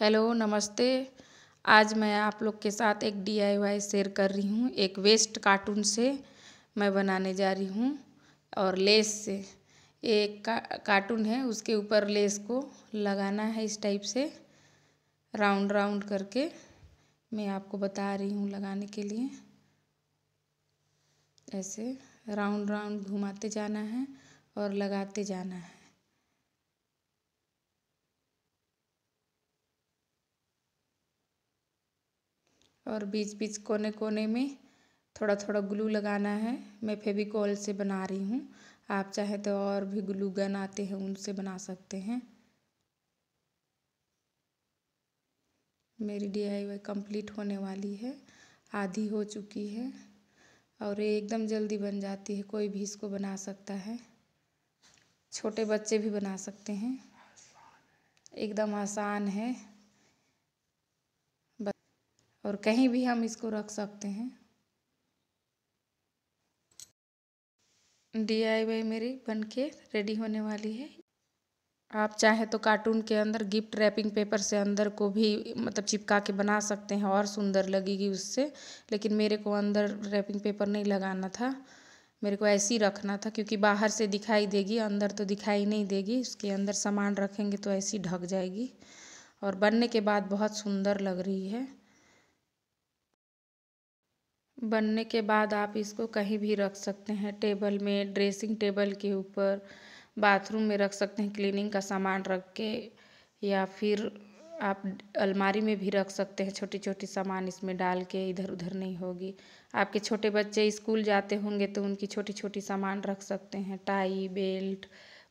hello नमस्ते आज मैं आप लोग के साथ एक डीआईवाई शेयर कर रही हूँ एक वेस्ट कार्टून से मैं बनाने जा रही हूँ और लेस से एक का, कार्टून है उसके ऊपर लेस को लगाना है इस टाइप से राउंड राउंड करके मैं आपको बता रही हूँ लगाने के लिए ऐसे राउंड राउंड घुमाते जाना है और लगाते जाना है और बीच बीच कोने कोने में थोड़ा थोड़ा ग्लू लगाना है मैं फेविकॉल से बना रही हूँ आप चाहें तो और भी ग्लू गन आते हैं उनसे बना सकते हैं मेरी डी कंप्लीट होने वाली है आधी हो चुकी है और ये एकदम जल्दी बन जाती है कोई भी इसको बना सकता है छोटे बच्चे भी बना सकते हैं एकदम आसान है और कहीं भी हम इसको रख सकते हैं डी आई वाई मेरी बन के रेडी होने वाली है आप चाहे तो कार्टून के अंदर गिफ्ट रैपिंग पेपर से अंदर को भी मतलब चिपका के बना सकते हैं और सुंदर लगेगी उससे लेकिन मेरे को अंदर रैपिंग पेपर नहीं लगाना था मेरे को ऐसे ही रखना था क्योंकि बाहर से दिखाई देगी अंदर तो दिखाई नहीं देगी उसके अंदर सामान रखेंगे तो ऐसी ढक जाएगी और बनने के बाद बहुत सुंदर लग रही है बनने के बाद आप इसको कहीं भी रख सकते हैं टेबल में ड्रेसिंग टेबल के ऊपर बाथरूम में रख सकते हैं क्लीनिंग का सामान रख के या फिर आप अलमारी में भी रख सकते हैं छोटी छोटी सामान इसमें डाल के इधर उधर नहीं होगी आपके छोटे बच्चे स्कूल जाते होंगे तो उनकी छोटी छोटी सामान रख सकते हैं टाई बेल्ट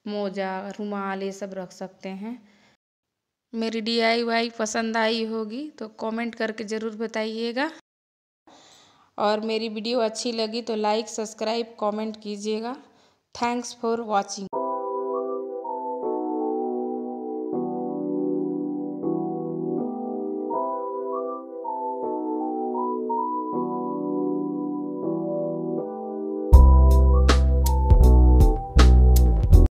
मोजा रुमाल ये सब रख सकते हैं मेरी डी पसंद आई होगी तो कमेंट करके ज़रूर बताइएगा और मेरी वीडियो अच्छी लगी तो लाइक सब्सक्राइब कमेंट कीजिएगा थैंक्स फॉर वाचिंग